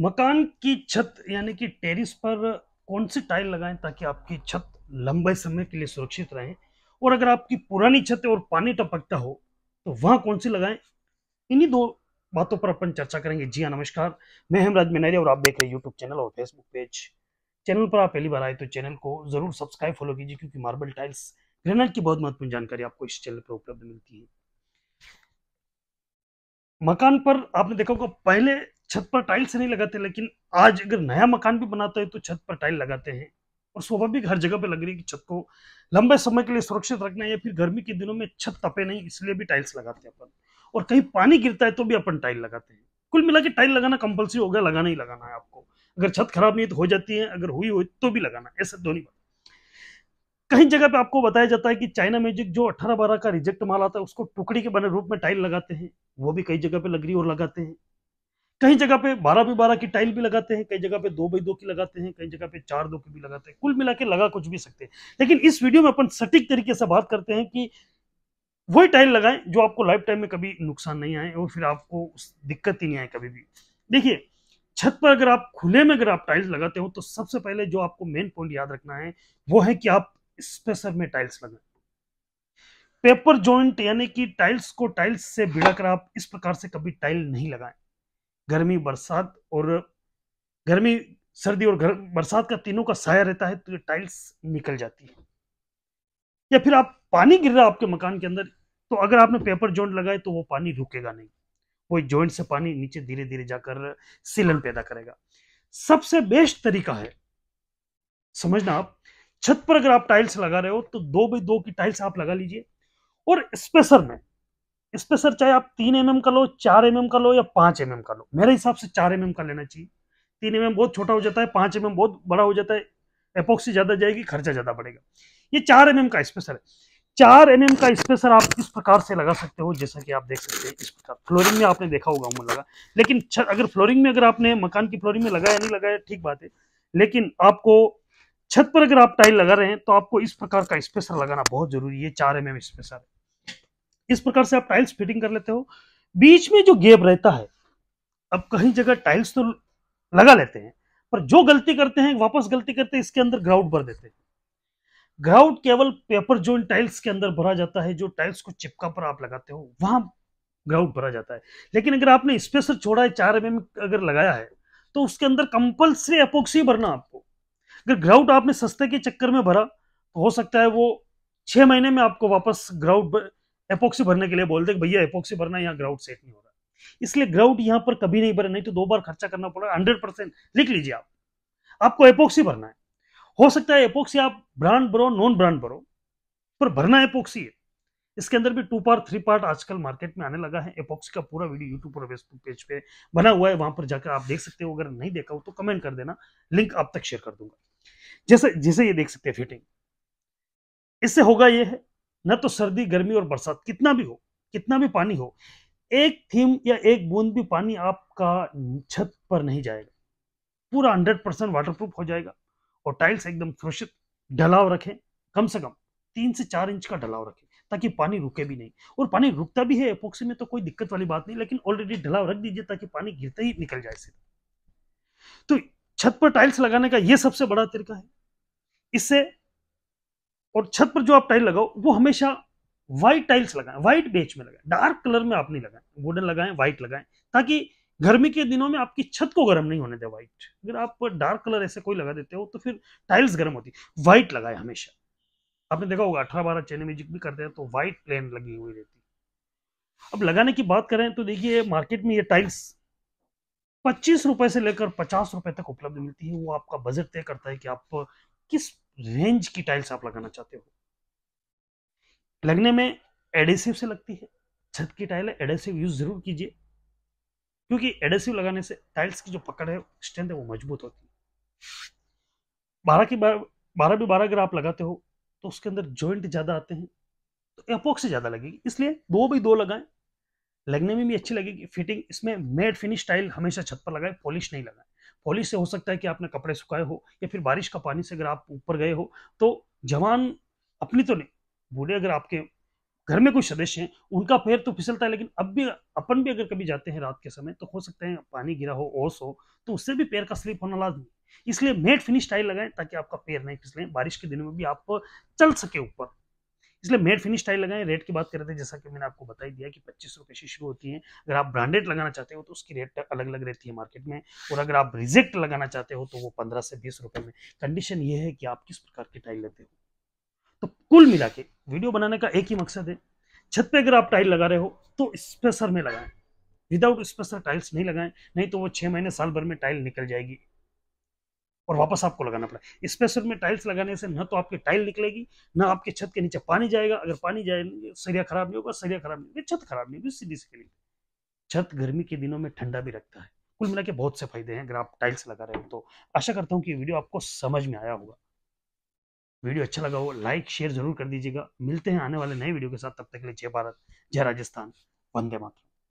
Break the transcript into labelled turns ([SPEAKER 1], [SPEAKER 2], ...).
[SPEAKER 1] मकान की छत यानी कि टेरिस पर कौन सी टाइल लगाएं ताकि आपकी छत लंबे समय के लिए सुरक्षित रहे और अगर आपकी पुरानी छत और पानी टपकता हो तो वहां कौन सी लगाएं इन्हीं दो बातों पर अपन चर्चा करेंगे जी हाँ नमस्कार मैं हेमराज मिनारी और आप देख रहे हैं यूट्यूब चैनल और फेसबुक पेज चैनल पर आप पहली बार आए तो चैनल को जरूर सब्सक्राइब फॉलो कीजिए क्योंकि मार्बल टाइल्स ग्रेनाइट की बहुत महत्वपूर्ण जानकारी आपको इस चैनल पर उपलब्ध मिलती है मकान पर आपने देखा होगा पहले छत पर टाइल्स नहीं लगाते लेकिन आज अगर नया मकान भी बनाता है तो छत पर टाइल लगाते हैं और स्वाभाविक हर जगह पे लग रही है कि छत को लंबे समय के लिए सुरक्षित रखना है या फिर गर्मी के दिनों में छत तपे नहीं इसलिए भी टाइल्स लगाते हैं अपन और कहीं पानी गिरता है तो भी अपन टाइल लगाते हैं कुल मिला के टाइल लगाना कंपलसरी हो गया लगाना ही लगाना है आपको अगर छत खराब नहीं तो हो जाती है अगर हुई हो तो भी लगाना ऐसा दोनों बात कहीं जगह पे आपको बताया जाता है कि चाइना मैजिक जो अठारह बारह का रिजेक्ट माल आता है उसको टुकड़ी के बने रूप में टाइल लगाते हैं वो भी कई जगह पे लग रही और लगाते हैं कई जगह पे बारह बाई बारह की टाइल भी लगाते हैं कई जगह पे दो बाई दो की लगाते हैं कई जगह पे चार दो की भी लगाते हैं कुल मिला के लगा कुछ भी सकते हैं लेकिन इस वीडियो में अपन सटीक तरीके से बात करते हैं कि वही टाइल लगाएं जो आपको लाइफ टाइम में कभी नुकसान नहीं आए और फिर आपको दिक्कत ही नहीं आए कभी भी देखिए छत पर अगर आप खुले में अगर आप टाइल्स लगाते हो तो सबसे पहले जो आपको मेन पॉइंट याद रखना है वो है कि आप स्पेसर में टाइल्स लगाएं पेपर जॉइंट यानी कि टाइल्स को टाइल्स से भिड़ा कर आप इस प्रकार से कभी टाइल नहीं लगाएं गर्मी बरसात और गर्मी सर्दी और बरसात का तीनों का साया रहता है तो ये टाइल्स निकल जाती है या फिर आप पानी गिर रहा है आपके मकान के अंदर तो अगर आपने पेपर जॉइंट लगाए तो वो पानी रुकेगा नहीं वो जॉइंट से पानी नीचे धीरे धीरे जाकर सीलन पैदा करेगा सबसे बेस्ट तरीका है समझना आप छत पर अगर आप टाइल्स लगा रहे हो तो दो बाई दो की टाइल्स आप लगा लीजिए और स्पेसर में इस पर सर चाहे आप तीन एम का लो चार एम का लो या पाँच एम का लो मेरे हिसाब से चार एम का लेना चाहिए तीन एम बहुत छोटा हो जाता है पाँच एम बहुत बड़ा हो जाता है एपोक्सी ज़्यादा जाएगी खर्चा ज़्यादा बढ़ेगा ये चार एम का स्पेसर है चार एम का स्पेसर आप इस प्रकार से लगा सकते हो जैसा कि आप देख सकते हैं इस प्रकार फ्लोरिंग में आपने देखा होगा उम्र लगा लेकिन अगर फ्लोरिंग में अगर आपने मकान की फ्लोरिंग में लगाया नहीं लगाया ठीक बात है लेकिन आपको छत पर अगर आप टाइल लगा रहे हैं तो आपको इस प्रकार का स्पेसर लगाना बहुत जरूरी है चार एम एम स्पेसर इस प्रकार से आप टाइल्स फिटिंग कर लेते हो बीच में जो गेप रहता है अब कहीं जगह टाइल्स तो लगा लेते हैं पर जो गलती करते हैं वापस गलती करते हैं इसके अंदर ग्राउट भर देते हैं ग्राउट केवल पेपर जोन टाइल्स के अंदर भरा जाता है जो टाइल्स को चिपका पर आप लगाते हो वहां ग्राउट भरा जाता है लेकिन अगर आपने स्पेसर छोड़ा है चार एम mm अगर लगाया है तो उसके अंदर कंपल्सरी एपोक्सी भरना आपको अगर ग्राउट आपने सस्ते के चक्कर में भरा तो हो सकता है वो छह महीने में आपको वापस ग्राउट एपोक्सी भरने के लिए बोलते हैं भैया एपोक्सी भरना यहाँ ग्राउट सेट नहीं हो रहा इसलिए ग्राउट यहाँ पर कभी नहीं भरे नहीं तो दो बार खर्चा करना पड़ेगा हंड्रेड परसेंट लिख लीजिए आप आपको एपोक्सी भरना है हो सकता है एपोक्सी आप ब्रांड भरो नॉन ब्रांड भरो पर भरना एपोक्सी है इसके अंदर भी टू पार्ट थ्री पार्ट आजकल मार्केट में आने लगा है एपोक्सी का पूरा वीडियो यूट्यूब और फेसबुक पेज पे बना हुआ है वहां पर जाकर आप देख सकते हो अगर नहीं देखा हो तो कमेंट कर देना लिंक आप तक शेयर कर दूंगा जैसे जैसे ये देख सकते हैं फिटिंग इससे होगा ये है न तो सर्दी गर्मी और बरसात कितना भी हो कितना भी पानी हो एक थीम या एक बूंद भी पानी आपका छत पर नहीं जाएगा पूरा हंड्रेड परसेंट प्रूफ हो जाएगा और टाइल्स एकदम सुरक्षित ढलाव रखें कम से कम तीन से चार इंच का ढलाव रखें ताकि पानी रुके भी नहीं और पानी रुकता भी है एपोक्सी में तो कोई दिक्कत वाली बात नहीं लेकिन ऑलरेडी ढलाव रख दीजिए ताकि पानी गिरते ही निकल जाए सीधा तो छत पर टाइल्स लगाने का यह सबसे बड़ा तरीका है इससे और छत पर जो आप टाइल लगाओ वो हमेशा व्हाइट टाइल्स लगाएं व्हाइट बेच में लगाएं डार्क कलर में आप नहीं लगाएं वुडन लगाएं व्हाइट लगाएं ताकि गर्मी के दिनों में आपकी छत को गर्म नहीं होने दे व्हाइट अगर आप डार्क कलर ऐसे कोई लगा देते हो तो फिर टाइल्स गर्म होती व्हाइट लगाए हमेशा आपने देखा होगा अठारह बारह चैन म्यूजिक भी करते हैं तो व्हाइट प्लेन लगी हुई रहती अब लगाने की बात करें तो देखिए मार्केट में ये टाइल्स पच्चीस रुपए से लेकर पचास रुपए तक उपलब्ध मिलती है वो आपका बजट तय करता है कि आप किस रेंज की टाइल्स आप लगाना चाहते हो लगने में एडेसिव से लगती है छत की टाइल है एडेसिव यूज जरूर कीजिए क्योंकि एडेसिव लगाने से टाइल्स की जो पकड़ है स्ट्रेंथ है वो मजबूत होती है बारह की बारह बारह भी बारह अगर आप लगाते हो तो उसके अंदर जॉइंट ज़्यादा आते हैं तो एपोक से ज़्यादा लगेगी इसलिए दो भी दो लगाएं लगने में भी अच्छी लगेगी फिटिंग इसमें मेड फिनिश टाइल हमेशा छत पर लगाएं पॉलिश नहीं लगाएं पॉलिश से हो सकता है कि आपने कपड़े सुखाए हो या फिर बारिश का पानी से अगर आप ऊपर गए हो तो जवान अपनी तो नहीं बूढ़े अगर आपके घर में कोई सदस्य हैं उनका पैर तो फिसलता है लेकिन अब भी अपन भी अगर कभी जाते हैं रात के समय तो हो सकता है पानी गिरा हो ओस हो तो उससे भी पैर का स्लिप होना लाजमी इसलिए मेट फिनिश टाइल लगाएं ताकि आपका पैर नहीं फिसले बारिश के दिनों में भी आप चल सके ऊपर इसलिए मेड फिनिश टाइल लगाएं रेट की बात करते हैं जैसा कि मैंने आपको बताई दिया कि पच्चीस रुपये से शुरू होती है अगर आप ब्रांडेड लगाना चाहते हो तो उसकी रेट अलग अलग रहती है मार्केट में और अगर आप रिजेक्ट लगाना चाहते हो तो वो पंद्रह से बीस रुपये में कंडीशन ये है कि आप किस प्रकार की टाइल लेते हो तो कुल मिला के वीडियो बनाने का एक ही मकसद है छत पे अगर आप टाइल लगा रहे हो तो स्पेसर में लगाएं विदाउट स्पेसर टाइल्स नहीं लगाएं नहीं तो वो छः महीने साल भर में टाइल निकल जाएगी और वापस आपको लगाना पड़ा स्पेशल में टाइल्स लगाने से ना तो आपकी टाइल निकलेगी ना आपके छत के नीचे पानी जाएगा अगर पानी जाए सरिया खराब नहीं होगा सरिया खराब नहीं होगी छत खराब नहीं होगी सीधी सीधी छत गर्मी के दिनों में ठंडा भी रखता है कुल मिला के बहुत से फायदे हैं अगर आप टाइल्स लगा रहे हो तो आशा करता हूँ कि वीडियो आपको समझ में आया होगा वीडियो अच्छा लगा हो लाइक शेयर जरूर कर दीजिएगा मिलते हैं आने वाले नए वीडियो के साथ तब तक के लिए जय भारत जय राजस्थान वंदे मातरम